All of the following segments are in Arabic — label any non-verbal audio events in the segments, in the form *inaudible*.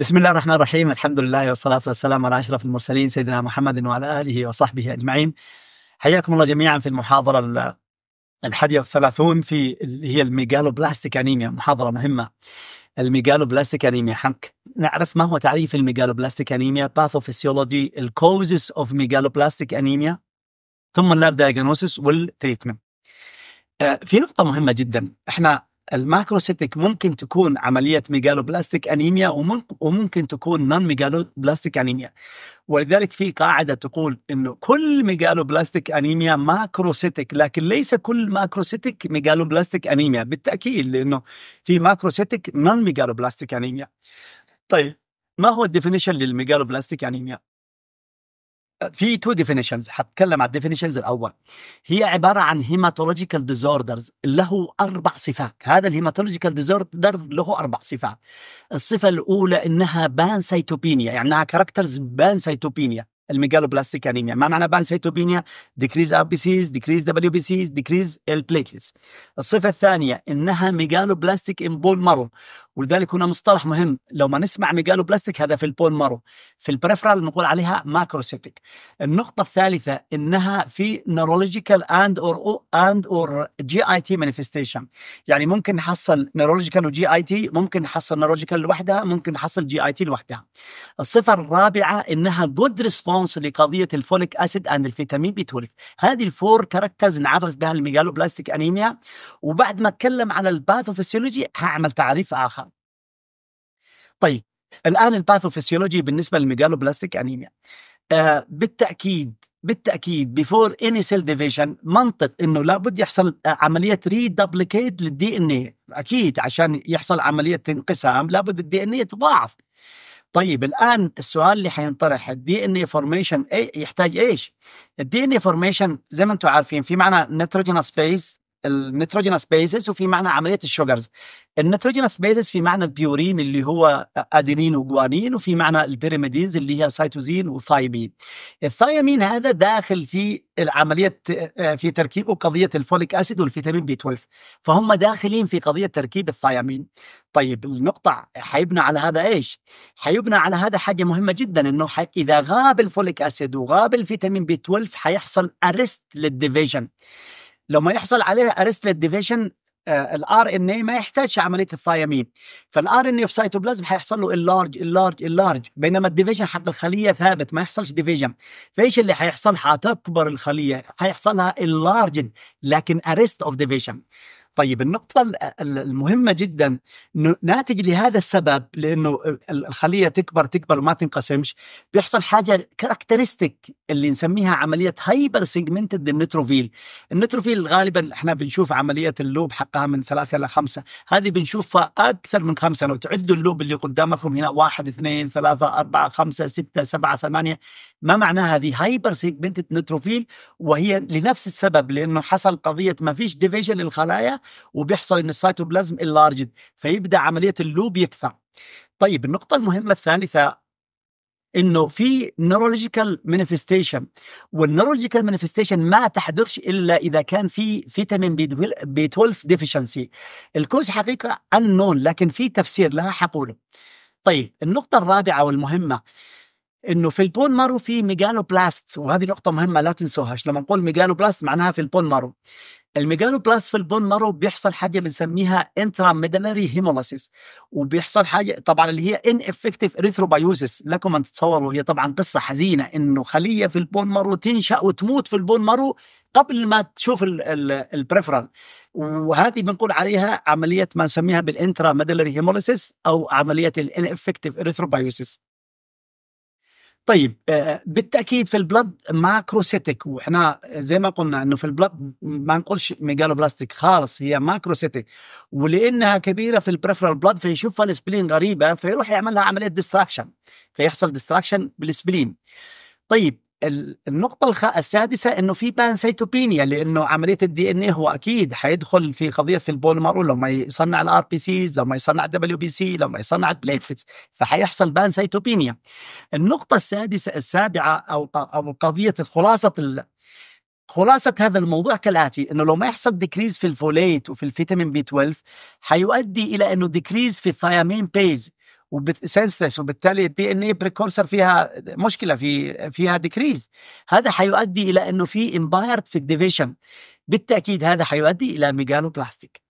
بسم الله الرحمن الرحيم الحمد لله والصلاة والسلام على أشرف المرسلين سيدنا محمد وعلى آله وصحبه أجمعين حياكم الله جميعا في المحاضرة الحادية والثلاثون في اللي هي الميجالوبلاستيك أنيميا محاضرة مهمة الميجالوبلاستيك أنيميا حنك نعرف ما هو تعريف الميجالوبلاستيك أنيميا باثوفيسيولوجي الكوزز أوف ميجالوبلاستيك أنيميا ثم اللاب دايجنوسيس والتريتمنت في نقطة مهمة جدا احنا الماكروسيتك ممكن تكون عمليه ميجالوبلاستيك انيميا وممكن تكون نون ميجالوبلاستيك انيميا ولذلك في قاعده تقول انه كل ميجالوبلاستيك انيميا ماكروسيتك لكن ليس كل ماكروسيتك ميجالوبلاستيك انيميا بالتاكيد لانه في ماكروسيتك نون ميجالوبلاستيك انيميا طيب ما هو الديفينيشن للميجالوبلاستيك انيميا في تو ديفينيشنز هتكلم على الديفينيشنز الاول هي عباره عن هيماتولوجيكال ديزوردرز له اربع صفات هذا الهيماتولوجيكال ديزوردر له اربع صفات الصفه الاولى انها بان سيتوبينيا يعني انها كاركترز بان سيتوبينيا الميجالوبلاستيك انيميا ما معنى بانسيتوبينيا سيتوبينيا ديكريز ار بي سيز ديكريز دبليو بي سيز ديكريز البليتلتس الصفه الثانيه انها ميجالوبلاستيك ان بون مارو ولذلك هنا مصطلح مهم لو ما نسمع ميجالوبلاستيك هذا في البون مارو في البريفرال نقول عليها ماكروسيتيك النقطه الثالثه انها في نورولوجيكال اند اور اند اور جي اي تي مانيفستيشن يعني ممكن نحصل نورولوجيكال وجي اي تي ممكن نحصل نورولوجيكال لوحدها ممكن نحصل جي اي تي لوحدها الصفه الرابعه انها جود ريسبونس ريسبونس لقضيه الفوليك اسيد اند الفيتامين بي 12 هذه الفور كاركترز نعرف بها الميجالو بلاستيك انيميا وبعد ما اتكلم على الباثوفيسيولوجي هعمل تعريف اخر طيب الان الباثوفيسيولوجي بالنسبه للميجالو بلاستيك انيميا آه بالتاكيد بالتاكيد بيفور اني سيل ديفيجن منطق انه لابد يحصل آه، عمليه ريدبليكيت للدي ان اكيد عشان يحصل عمليه انقسام لابد الدي ان اي يتضاعف طيب الان السؤال اللي حينطرح الدي ان اي فورميشن يحتاج ايش؟ الدي ان اي فورميشن زي ما انتم عارفين في معنى نيتروجينوس سبيس النيتروجينس بيزس وفي معنى عمليه الشوجرز النيتروجينس بيزس في معنى البيورين اللي هو ادينين وجوانين وفي معنى البيراميدينز اللي هي سيتوزين وثايمين الثايمين هذا داخل في العمليه في تركيبه قضيه الفوليك اسيد والفيتامين بي 12 فهم داخلين في قضيه تركيب الثايمين طيب النقطه حيبنى على هذا ايش حيبنى على هذا حاجه مهمه جدا انه اذا غاب الفوليك اسيد وغاب الفيتامين بي 12 حيحصل ارست للديفيجن لما يحصل عليها ارستد ديفيجن الار ان اي ما يحتاجش عمليه الثايمين فالار ان اي في سيتوبلازم هيحصل له اللارج اللارج اللارج بينما الديفيجن حق الخليه ثابت ما يحصلش ديفيجن فايش اللي هيحصل هتكبر الخليه هيحصلها اللارج لكن ارست اوف ديفيجن طيب النقطة المهمة جدا ناتج لهذا السبب لأنه الخلية تكبر تكبر وما تنقسمش بيحصل حاجة كاركترستيك اللي نسميها عمليه هايبر سيجمنتد النتروفيل النتروفيل غالبا احنا بنشوف عمليه اللوب حقها من ثلاثه الى خمسه هذه بنشوفها اكثر من خمسه لو تعدوا اللوب اللي قدامكم هنا واحد اثنين ثلاثه اربعه خمسه سته سبعه ثمانيه ما معناها هذه هايبر سيجمنتد نتروفيل وهي لنفس السبب لانه حصل قضيه ما فيش ديفيجن للخلايا وبيحصل ان السيتوبلازم اللارجد فيبدا عمليه اللوب يكثر طيب النقطة المهمة الثالثة انه في نورولوجيكال مانيفستيشن والنورولوجيكال مانيفستيشن ما تحدثش الا اذا كان في فيتامين بي 12 ديفيشنسي الكوز حقيقه انون لكن في تفسير لها حقوله طيب النقطه الرابعه والمهمه انه في البون مارو في ميجالوبلاست وهذه نقطة مهمة لا تنسوهاش لما نقول ميجالوبلاست معناها في البون مارو الميجانو بلاس في البون مارو بيحصل حاجه بنسميها انترا ميدلري هيمولاسيس وبيحصل حاجه طبعا اللي هي ان افكتيف اريثروبايوسيس لكم ان تتصوروا هي طبعا قصه حزينه انه خليه في البون مارو تنشا وتموت في البون مارو قبل ما تشوف البريفرال وهذه بنقول عليها عمليه ما نسميها بالانترا ميدلري هيمولاسيس او عمليه الان افكتيف اريثروبايوسيس طيب آه، بالتاكيد في البلد ماكروسيتك واحنا زي ما قلنا انه في البلد ما نقولش ميجالوبلاستيك خالص هي ماكروسيتك ولانها كبيره في البريفرال بلد فيشوفها السبلين غريبه فيروح يعملها عمليه ديستراكشن فيحصل ديستراكشن بالسبلين طيب النقطة السادسة انه في بانسيتوبينيا لانه عملية الدي ان اي هو اكيد حيدخل في قضية في البوليمر لما يصنع الار بي سيز لما يصنع الدبليو بي سي لما يصنع البليتلتس فحيحصل بانسيتوبينيا النقطة السادسة السابعة او او قضية خلاصة خلاصة هذا الموضوع كالآتي أنه لو ما يحصل ديكريز في الفوليت وفي الفيتامين بي 12 حيؤدي إلى أنه ديكريز في الثيامين بيز وبسنسلس وبالتالي الدي ان اي بريكورسر فيها مشكله في فيها ديكريز هذا حيؤدي الى انه في امبايرد في الديفيشن بالتاكيد هذا حيؤدي الى ميجالو بلاستيك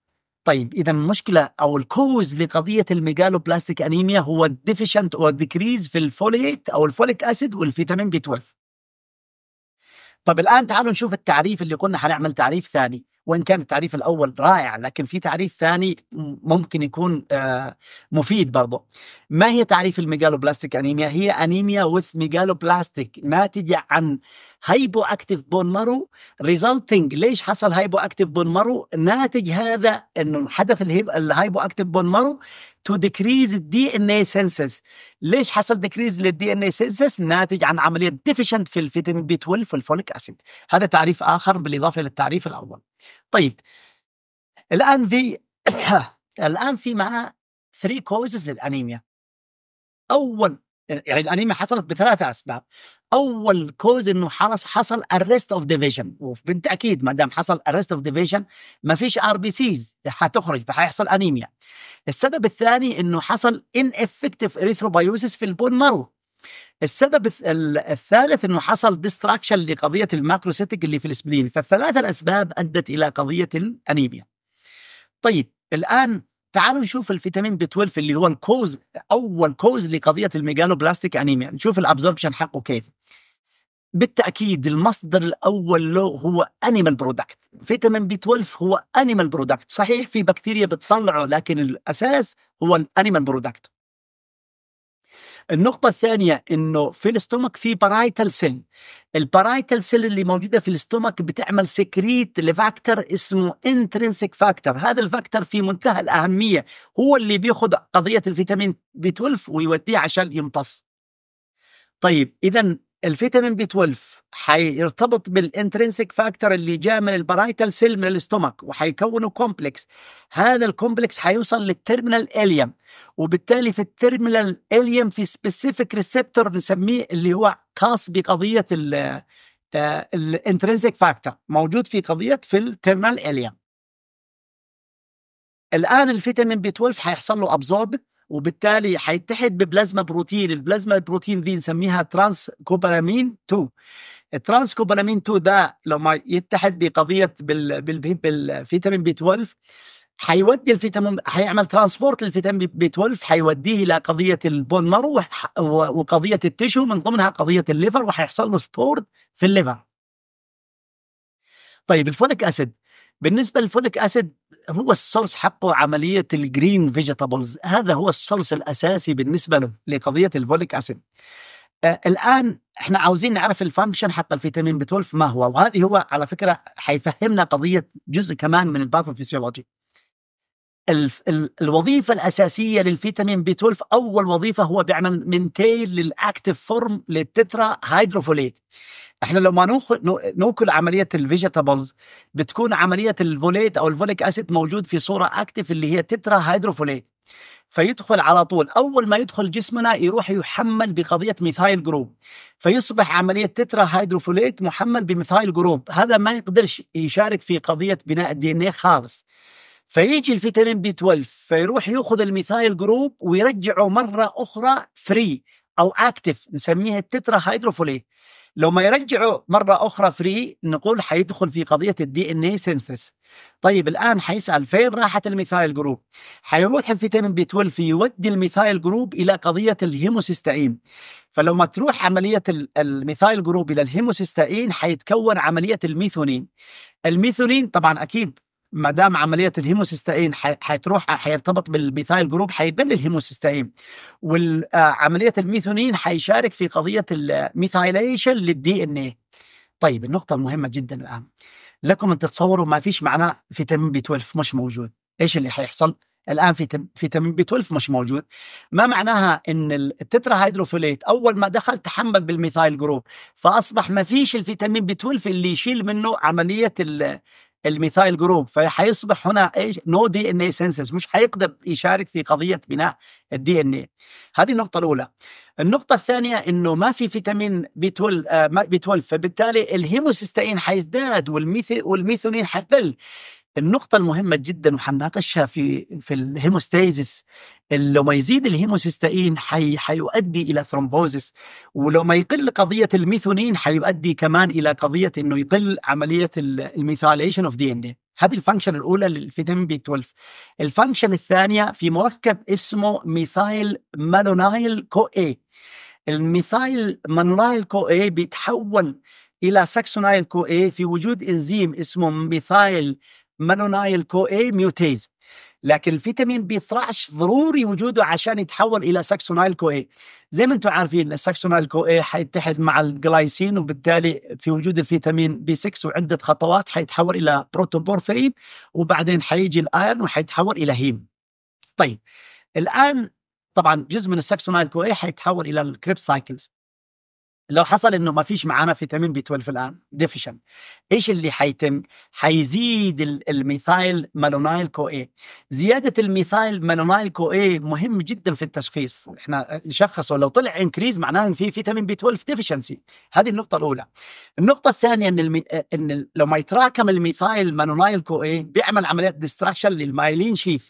طيب اذا المشكله او الكوز لقضيه الميجالو بلاستيك انيميا هو الديفيشنت او الديكريز في الفوليت او الفوليك اسيد والفيتامين بي 12 طب الان تعالوا نشوف التعريف اللي قلنا حنعمل تعريف ثاني وان كان التعريف الاول رائع لكن في تعريف ثاني ممكن يكون آه، مفيد برضه. ما هي تعريف الميجالوبلاستيك انيميا؟ هي انيميا وذ ميجالوبلاستيك ناتجه عن هايبو اكتيف بون مارو ريزلتنج ليش حصل هايبو اكتيف بون مارو؟ ناتج هذا انه حدث الهايبو اكتيف بون مارو تو decrease الدي ان اي سنسس ليش حصل decrease للدي ان اي سنسس ناتج عن عمليه deficient في الفيتامين بي 12 الفوليك اسيد هذا تعريف اخر بالاضافه للتعريف الاول طيب الان في *coughs* الان في معنا 3 كوزز للانيميا اول يعني الانيميا حصلت بثلاثة اسباب اول كوز انه حرس حصل الريست اوف ديفيجن وبالتاكيد ما دام حصل الريست اوف ديفيجن ما فيش ار بي سيز حتخرج فحيحصل انيميا السبب الثاني انه حصل ان افكتيف اريثروبايوسيس في البون مارو السبب الثالث انه حصل ديستراكشن لقضيه الماكروسيتك اللي في السبلين فالثلاثه الاسباب ادت الى قضيه الانيميا طيب الان تعالوا نشوف الفيتامين بي 12 اللي هو الكوز اول كوز لقضيه الميجالوبلاستيك انيميا نشوف الابزوربشن حقه كيف بالتاكيد المصدر الاول له هو انيمال برودكت فيتامين بي 12 هو انيمال برودكت صحيح في بكتيريا بتطلعه لكن الاساس هو الانيمال برودكت النقطة الثانية انه في الاستومك في بارايتال سيل البارايتال سيل اللي موجودة في الاستومك بتعمل سكريت لفاكتور اسمه انترنسك فاكتور هذا الفاكتور في منتهى الأهمية هو اللي بياخذ قضية الفيتامين بي 12 ويوديه عشان يمتص طيب اذا الفيتامين بي 12 حيرتبط بالانترنسك فاكتور اللي جاء من البرايتال سيل من الاستومك وحيكونه كومبلكس هذا الكومبلكس حيوصل للترمينال اليم وبالتالي في الترمينال اليم في سبيسيفيك ريسبتور نسميه اللي هو خاص بقضيه الانترنسك فاكتور موجود في قضيه في الترمينال اليم الان الفيتامين بي 12 حيحصل له ابزورب وبالتالي حيتحد ببلازما بروتين البلازما البروتين دي نسميها ترانس كوبالامين 2 الترانس كوبالامين 2 ده لما يتحد بقضيه بال... بال... بالفيتامين بي 12 حيودي الفيتامين حيعمل ترانسبورت للفيتامين بي 12 حيوديه الى قضيه البون مارو وقضيه التشو من ضمنها قضيه الليفر وحيحصل له ستورد في الليفر طيب الفوليك اسيد بالنسبه للفوليك اسيد هو الصلص حقه عمليه الجرين فيجيتابلز هذا هو الصلص الاساسي بالنسبه لقضيه الفوليك اسيد آه الان احنا عاوزين نعرف الفانكشن حق الفيتامين بي 12 ما هو وهذه هو على فكره حيفهمنا قضيه جزء كمان من الباثوفيسيولوجي الوظيفة الأساسية للفيتامين بي 12 أول وظيفة هو بيعمل منتيل للأكتف فورم للتترا هيدروفوليت احنا لما ناكل عملية الفيجيتابلز بتكون عملية الفوليت أو الفوليك أسيد موجود في صورة أكتف اللي هي تترا هيدروفوليت فيدخل على طول أول ما يدخل جسمنا يروح يحمل بقضية ميثايل جروب فيصبح عملية تترا هيدروفوليت محمل بميثايل جروب هذا ما يقدرش يشارك في قضية بناء الدي ان خالص فيجي الفيتامين بي 12 فيروح ياخذ الميثايل جروب ويرجعه مره اخرى فري او اكتف نسميها التترا هيدروفولي لو ما يرجعه مره اخرى فري نقول حيدخل في قضيه الدي ان اي سينثس طيب الان حيسال فين راحت الميثايل جروب حيروح الفيتامين بي 12 يودي الميثايل جروب الى قضيه الهيموسيستائين فلو ما تروح عمليه الميثايل جروب الى الهيموسيستائين حيتكون عمليه الميثونين الميثونين طبعا اكيد ما دام عمليه الهيموسيستاين حيتروح حيرتبط بالميثايل جروب هيقل الهيموسيستاين وعمليه آه، الميثونين حيشارك في قضيه الميثايليشن للدي ان ايه طيب النقطه المهمه جدا الان لكم ان تتصوروا ما فيش معناه فيتامين بي 12 مش موجود ايش اللي حيحصل الان في فيتامين بي 12 مش موجود ما معناها ان التترا هيدروفوليت اول ما دخل تحمل بالميثايل جروب فاصبح ما فيش الفيتامين بي 12 اللي يشيل منه عمليه الميثايل جروب فهيصبح هنا ايش نو دي ان اي سينسس مش هيقدر يشارك في قضيه بناء الدي ان اي هذه النقطه الاولى النقطه الثانيه انه ما في فيتامين بي 12 آه بي 12 فبالتالي الهيموسيستين حيزداد والميث والميثونين حيقل النقطة المهمة جدا وحنناقشها في في الهيموستيزس لو ما يزيد الهيموسيستاين حي حيؤدي إلى ثرومبوزس ولو ما يقل قضية الميثونين حيؤدي كمان إلى قضية إنه يقل عملية الميثاليشن أوف دي إن إيه هذه الفانكشن الاولى للفيتامين بي 12 الفانكشن الثانيه في مركب اسمه ميثايل مالونايل كو اي الميثايل مالونايل كو اي بيتحول الى ساكسونايل كو اي في وجود انزيم اسمه ميثايل مانونايل كو اي ميوتيز لكن الفيتامين بي 12 ضروري وجوده عشان يتحول الى ساكسونايل كو اي زي ما انتم عارفين الساكسونايل كو اي حيتحد مع الجلايسين وبالتالي في وجود الفيتامين بي 6 وعده خطوات حيتحول الى بروتوبورفرين وبعدين حيجي الايرن وحيتحول الى هيم طيب الان طبعا جزء من الساكسونايل كو اي حيتحول الى الكريب سايكلز لو حصل انه ما فيش معانا فيتامين بي 12 الان ديفيشن ايش اللي حيتم؟ حيزيد الميثايل مالونايل كو اي زياده الميثايل مالونايل كو اي مهم جدا في التشخيص احنا نشخصه لو طلع انكريز معناه ان في فيتامين بي 12 ديفيشنسي هذه النقطه الاولى النقطه الثانيه ان المي... ان لما يتراكم الميثايل مالونايل كو اي بيعمل عمليات ديستراكشن للمايلين شيث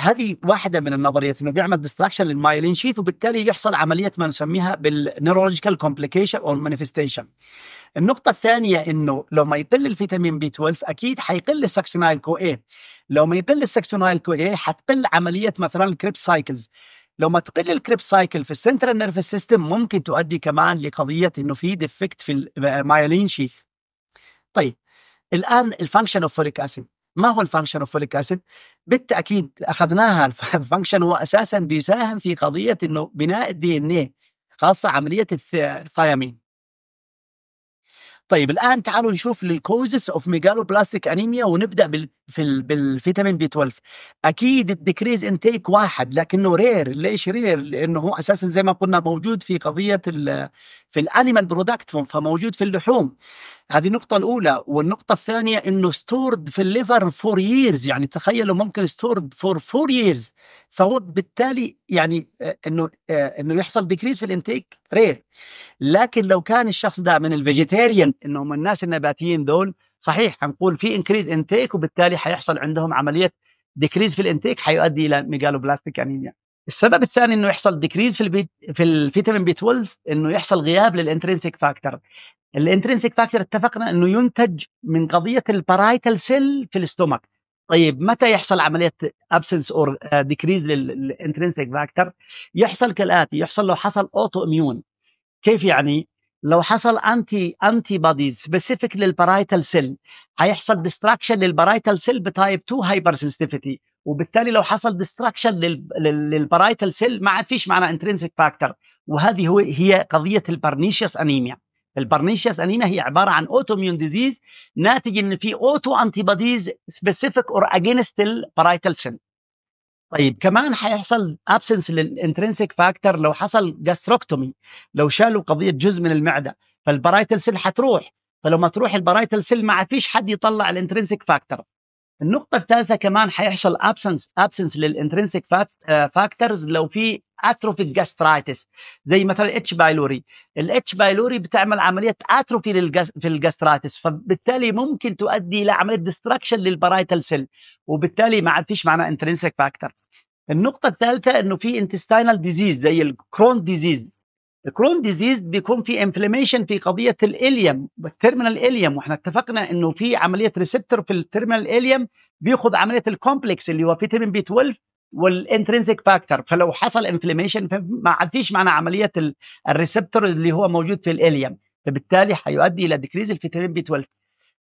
هذه واحده من النظريات انه بيعمل ديستراكشن للمايلين شيث وبالتالي يحصل عمليه ما نسميها بالنيورولوجيكال كومبليكيشن او مانيفستيشن. النقطه الثانيه انه لو ما يقل الفيتامين بي 12 اكيد حيقل السكسونايل كو اي. لو ما يقل السكسونايل كو اي حتقل عمليه مثلا الكريب سايكلز. لو ما تقل الكريب سايكل في السنترال نيرفس سيستم ممكن تؤدي كمان لقضيه انه في ديفكت في المايلين شيث. طيب الان الفانكشن اوف فوليك اسيد ما هو الفانكشن اوف فوليك اسيد؟ بالتاكيد اخذناها الفانكشن *laughs* هو اساسا بيساهم في قضيه انه بناء الدي ان ايه خاصه عمليه الثيامين. طيب الان تعالوا نشوف للكوزس اوف ميجالوبلاستيك انيميا ونبدا بال في بالفيتامين بي 12 اكيد الديكريز انتيك واحد لكنه رير ليش رير لانه هو اساسا زي ما قلنا موجود في قضيه في الانيمال برودكت فموجود في اللحوم هذه النقطة الأولى والنقطة الثانية أنه ستورد في الليفر فور ييرز يعني تخيلوا ممكن ستورد فور فور ييرز فهو بالتالي يعني آه، أنه آه، أنه يحصل ديكريز في الانتيك رير لكن لو كان الشخص ده من الفيجيتيريان أنهم الناس النباتيين دول صحيح حنقول في انكريز انتيك وبالتالي حيحصل عندهم عمليه ديكريز في الانتيك حيؤدي الى ميجالوبلاستيك انيميا السبب الثاني انه يحصل ديكريز في البيت في الفيتامين بي 12 انه يحصل غياب للانترنسيك فاكتور الانترنسيك فاكتور اتفقنا انه ينتج من قضيه البارايتال سيل في الاستومك طيب متى يحصل عمليه ابسنس اور ديكريز للانترنسيك فاكتور يحصل كالاتي يحصل لو حصل اوتو اميون كيف يعني لو حصل انتي انتي بوديز سبيسيفيك للبرايتال سيل هيحصل ديستراكشن للبرايتال سيل بتايب 2 هايبر سنسيتيفيتي وبالتالي لو حصل ديستراكشن للبرايتال سيل ما فيش معنى انترنسيك فاكتور وهذه هو هي قضيه البرنيشيوس انيميا البرنيشيوس انيميا هي عباره عن اوتوميون ديزيز ناتج ان في اوتو انتي بوديز سبيسيفيك اور اجينست البرايتال سيل طيب كمان حيحصل ابسنس للانترنسيك فاكتور لو حصل جاستروكتومي لو شالوا قضيه جزء من المعده فالبرايتل سيل حتروح فلما تروح البرايتل سيل ما فيش حد يطلع الانترنسيك فاكتور النقطة الثالثة كمان حيحصل ابسنس ابسنس للانترنسك فاكتورز لو في اتروفيك جاسترايتس زي مثلا اتش بايلوري الاتش بايلوري بتعمل عملية اتروفي في الجاسترايتس فبالتالي ممكن تؤدي الى عملية ديستراكشن للبرايتال سيل وبالتالي ما عاد فيش معنى انترنسك فاكتور النقطة الثالثة انه في انتستينال ديزيز زي الكرون ديزيز كرون ديزيز بيكون في انفلاميشن في قضيه الاليم والترمينال اليم واحنا اتفقنا انه في عمليه ريسبتور في الترمينال اليم بياخذ عمليه الكومبلكس اللي هو فيتامين بي 12 والانترنسيك فاكتور فلو حصل انفلاميشن عاد فيش معنى عمليه الريسبتور اللي هو موجود في الاليم فبالتالي حيؤدي الى ديكريز الفيتامين بي 12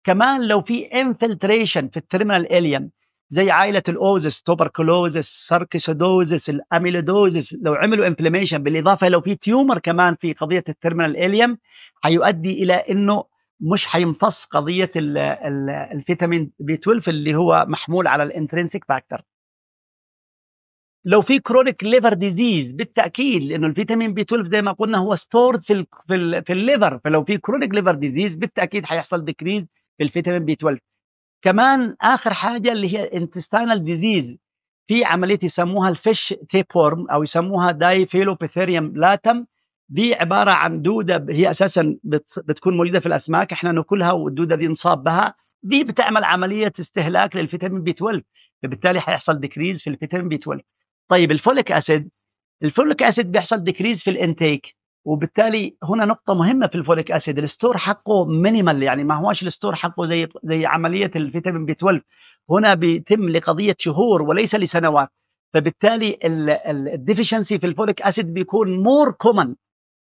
كمان لو في انفلتريشن في الترمينال اليم زي عائله الاوزس توبركلوزس ساركسودوزس الاميلودوزس لو عملوا انفلاميشن بالاضافه لو في تيومر كمان في قضيه الترمينال اليم حيؤدي الى انه مش حيمتص قضيه الفيتامين بي 12 اللي هو محمول على الانترنسيك فاكتور لو في كرونيك ليفر ديزيز بالتاكيد لانه الفيتامين بي 12 زي ما قلنا هو ستورد في الـ في الليفر فلو في كرونيك ليفر ديزيز بالتاكيد حيحصل ديكريز في الفيتامين بي 12 كمان اخر حاجه اللي هي انتستينال ديزيز في عمليه يسموها الفيش تيبورم او يسموها فيلوبيثيريوم لاتم دي عباره عن دوده هي اساسا بتكون موجوده في الاسماك احنا ناكلها والدوده دي نصاب بها دي بتعمل عمليه استهلاك للفيتامين بي 12 فبالتالي حيحصل ديكريز في الفيتامين بي 12 طيب الفوليك اسيد الفوليك اسيد بيحصل ديكريز في الانتيك وبالتالي هنا نقطة مهمة في الفوليك اسيد الستور حقه مينيمال يعني ما هواش الستور حقه زي زي عملية الفيتامين بي 12 هنا بيتم لقضية شهور وليس لسنوات فبالتالي الديفشنسي في الفوليك اسيد بيكون مور كومن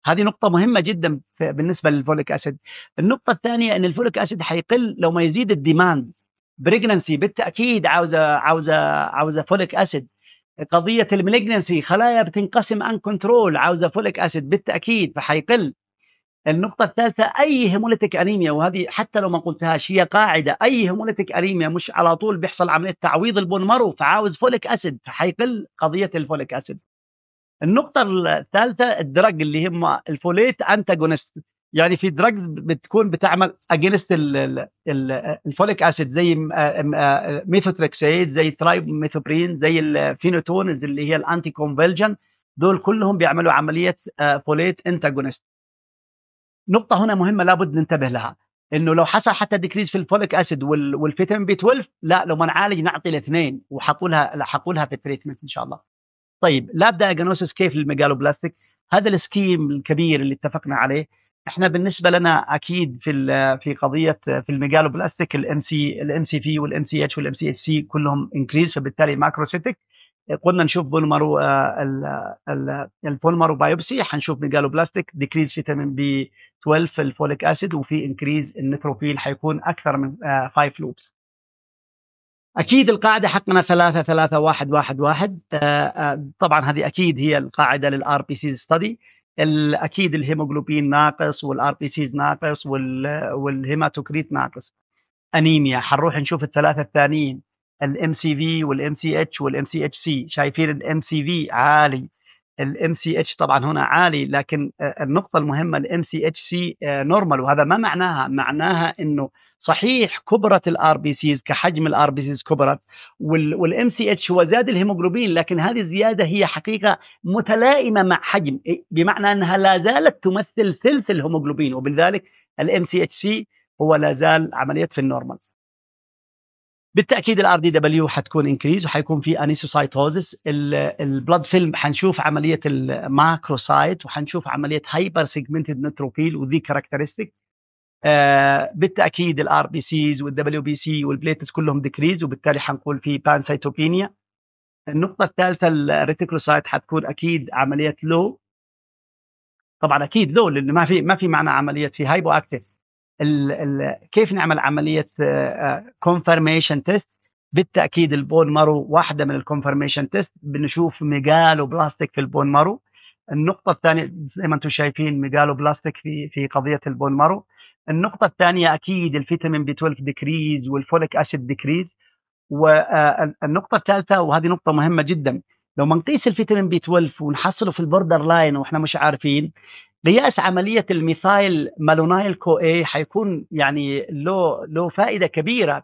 هذه نقطة مهمة جدا بالنسبة للفوليك اسيد النقطة الثانية ان الفوليك اسيد حيقل لو ما يزيد الديماند بريجننسي بالتاكيد عاوزه عاوزه عاوزه فوليك اسيد قضيه المالجنسي خلايا بتنقسم ان كنترول عاوزه فوليك اسيد بالتاكيد فحيقل النقطة الثالثة أي هيموليتيك أنيميا وهذه حتى لو ما قلتهاش هي قاعدة أي هيموليتيك أنيميا مش على طول بيحصل عملية تعويض البون مرو فعاوز فوليك أسيد فحيقل قضية الفوليك أسيد النقطة الثالثة الدرج اللي هم الفوليت أنتاجونست يعني في دراجز بتكون بتعمل اجينست الفوليك اسيد زي ميثوتريكسيد آه، آه، زي ترايب ميثوبرين زي الفينوتونز اللي هي الانتي كونفلجن دول كلهم بيعملوا عمليه فوليت آه، انتاجونست نقطه هنا مهمه لابد ننتبه لها انه لو حصل حتى ديكريز في الفوليك اسيد والفيتامين بي 12 لا لو ما نعالج نعطي الاثنين وحقولها حقولها في التريتمنت ان شاء الله طيب لاب دايجنوسيس كيف للميجالوبلاستيك هذا السكيم الكبير اللي اتفقنا عليه احنا بالنسبه لنا اكيد في في قضيه في الميجالو بلاستيك الام سي الام سي في والام سي اتش والام سي اتش سي كلهم انكريز فبالتالي ماكروسيتك قلنا نشوف بولمر البولمر وبايوبسي ميجالو بلاستيك ديكريز فيتامين بي 12 الفوليك اسيد وفي انكريز النتروفيل حيكون اكثر من 5 آه، لوبس اكيد القاعده حقنا 3 3 1 1 1 طبعا هذه اكيد هي القاعده للار بي سي ستدي اكيد الهيموجلوبين ناقص والار بي سيز ناقص والهيماتوكريت ناقص انيميا حنروح نشوف الثلاثه الثانيين الام سي في والام سي اتش والام سي اتش سي شايفين الام سي في عالي الام سي اتش طبعا هنا عالي لكن آه، النقطه المهمه الام سي اتش سي نورمال وهذا ما معناها معناها انه صحيح كبرت الار بي سيز كحجم الار بي سيز كبرت والام سي اتش هو زاد الهيموجلوبين لكن هذه الزياده هي حقيقه متلائمه مع حجم إيه، بمعنى انها لا زالت تمثل ثلث الهيموجلوبين وبذلك الام سي اتش سي هو لا زال عمليه في النورمال بالتاكيد الار دي دبليو حتكون انكريز وحيكون في انيسوسايتوزس البلد فيلم حنشوف عمليه الماكروسايت وحنشوف عمليه هايبر سيجمنتد نتروفيل ودي كاركترستيك آه، بالتاكيد الار بي سيز والدبليو بي سي والبليتس كلهم ديكريز وبالتالي حنقول في بانسيتوبينيا النقطه الثالثه الريتيكلوسايت حتكون اكيد عمليه لو طبعا اكيد لو لان ما في ما في معنى عمليه في هايبو اكتف كيف نعمل عمليه كونفرميشن آه، تيست آه، بالتاكيد البون مارو واحده من الكونفرميشن تيست بنشوف ميجالو بلاستيك في البون مارو النقطه الثانيه زي ما انتم شايفين ميجالو بلاستيك في في قضيه البون مارو النقطة الثانية أكيد الفيتامين بي 12 ديكريز والفوليك أسيد ديكريز والنقطة الثالثة وهذه نقطة مهمة جدا لو ما نقيس الفيتامين بي 12 ونحصله في البوردر لاين واحنا مش عارفين قياس عملية الميثايل مالونايل كو اي حيكون يعني له له فائدة كبيرة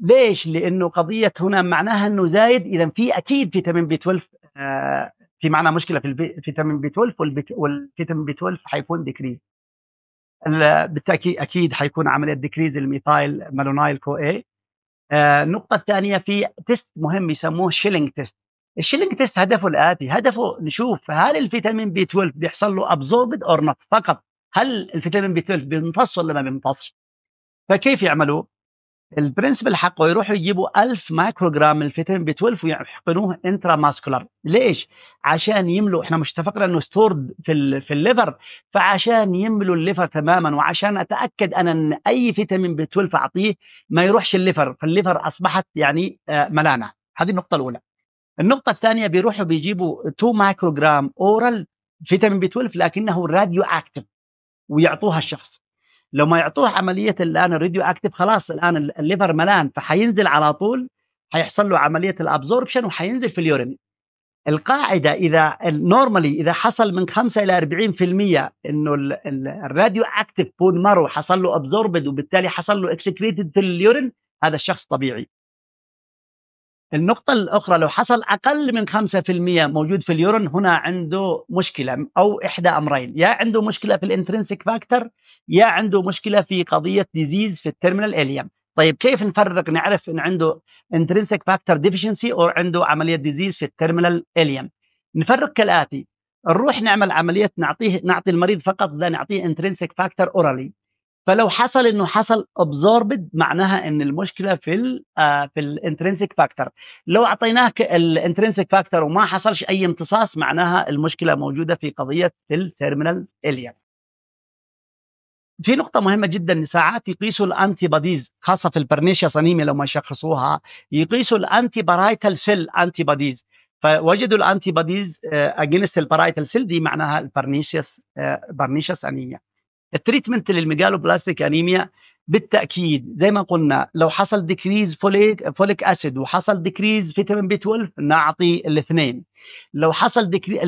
ليش؟ لأنه قضية هنا معناها أنه زايد إذا في أكيد فيتامين بي 12 آه في معنى مشكلة في الفيتامين بي 12 والفيتامين بي 12 حيكون ديكريز بالتاكيد اكيد حيكون عمليه ديكريز الميثايل مالونايل كو اي آه، النقطه الثانيه في تيست مهم يسموه شيلينج تيست الشيلينج تيست هدفه الاتي هدفه نشوف هل الفيتامين بي 12 بيحصل له ابزوربد اور نوت فقط هل الفيتامين بي 12 بيمتص ولا ما بيمتصش فكيف يعملوا البرنسبل حقه يروحوا يجيبوا 1000 جرام من الفيتامين بي 12 ويحقنوه انترا ماسكولار ليش عشان يملوا احنا مش اتفقنا انه ستورد في في الليفر فعشان يملوا الليفر تماما وعشان اتاكد انا ان اي فيتامين بي 12 اعطيه ما يروحش الليفر فالليفر اصبحت يعني آه، ملانه هذه النقطه الاولى النقطة الثانية بيروحوا بيجيبوا 2 جرام اورال فيتامين بي 12 لكنه راديو اكتف ويعطوها الشخص لو ما يعطوه عمليه الان الراديو اكتف خلاص الان الليفر ملان فحينزل على طول حيحصل له عمليه الابزوربشن وحينزل في اليورين القاعده اذا نورمالي اذا حصل من 5 الى 40% انه الراديو اكتف بون مارو حصل له ابزوربد وبالتالي حصل له اكسكريتد في اليورين هذا الشخص طبيعي النقطة الأخرى لو حصل أقل من 5% موجود في اليورن هنا عنده مشكلة أو إحدى أمرين يا عنده مشكلة في الانترنسيك فاكتور يا عنده مشكلة في قضية ديزيز في التيرمينال إليم طيب كيف نفرق نعرف ان عنده انترنسيك فاكتر ديفيشنسي او عنده عمليه ديزيز في التيرمينال اليم نفرق كالاتي نروح نعمل عمليه نعطيه نعطي المريض فقط لا نعطيه انترنسيك فاكتر اورالي فلو حصل انه حصل ابزوربد معناها ان المشكله في الـ آه، في الانترنسيك فاكتور لو اعطيناه الانترنسيك فاكتور وما حصلش اي امتصاص معناها المشكله موجوده في قضيه التيرمينال اليا في نقطة مهمة جدا ساعات يقيسوا الانتي بوديز خاصة في البرنيشيا صنيمه لو ما شخصوها يقيسوا الانتي بارايتال سيل انتي بوديز فوجدوا الانتي بوديز اجينست البارايتال سيل دي معناها البرنيشيس آه، برنيشيس انيميا التريتمنت للميجالوبلاستيك انيميا بالتاكيد زي ما قلنا لو حصل ديكريز فوليك فوليك اسيد وحصل ديكريز فيتامين بي 12 نعطي الاثنين لو حصل ديكري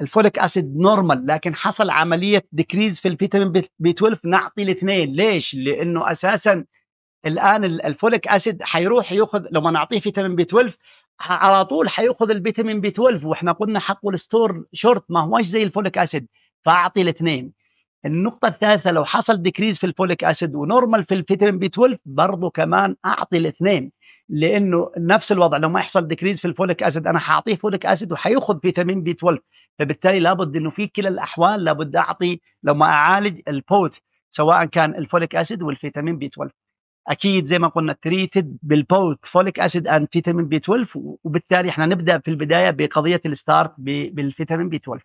الفوليك اسيد نورمال لكن حصل عمليه ديكريز في الفيتامين بي 12 نعطي الاثنين ليش لانه اساسا الان الفوليك اسيد حيروح ياخذ لو ما نعطيه فيتامين بي 12 على طول حياخذ الفيتامين بي 12 واحنا قلنا حقه الستور شورت ما هوش زي الفوليك اسيد فاعطي الاثنين النقطة الثالثة لو حصل ديكريز في الفوليك اسيد ونورمال في الفيتامين بي 12 برضه كمان اعطي الاثنين لانه نفس الوضع لو ما يحصل ديكريز في الفوليك اسيد انا حاعطيه فوليك اسيد وحياخذ فيتامين بي 12 فبالتالي لابد انه في كلا الاحوال لابد اعطي لما اعالج البوت سواء كان الفوليك اسيد والفيتامين بي 12 اكيد زي ما قلنا تريتد بالبوت فوليك اسيد اند فيتامين بي 12 وبالتالي احنا نبدا في البدايه بقضيه الستارت بالفيتامين بي 12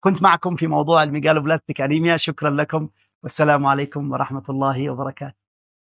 كنت معكم في موضوع الميجالوبلاستيك أنيميا شكرا لكم والسلام عليكم ورحمة الله وبركاته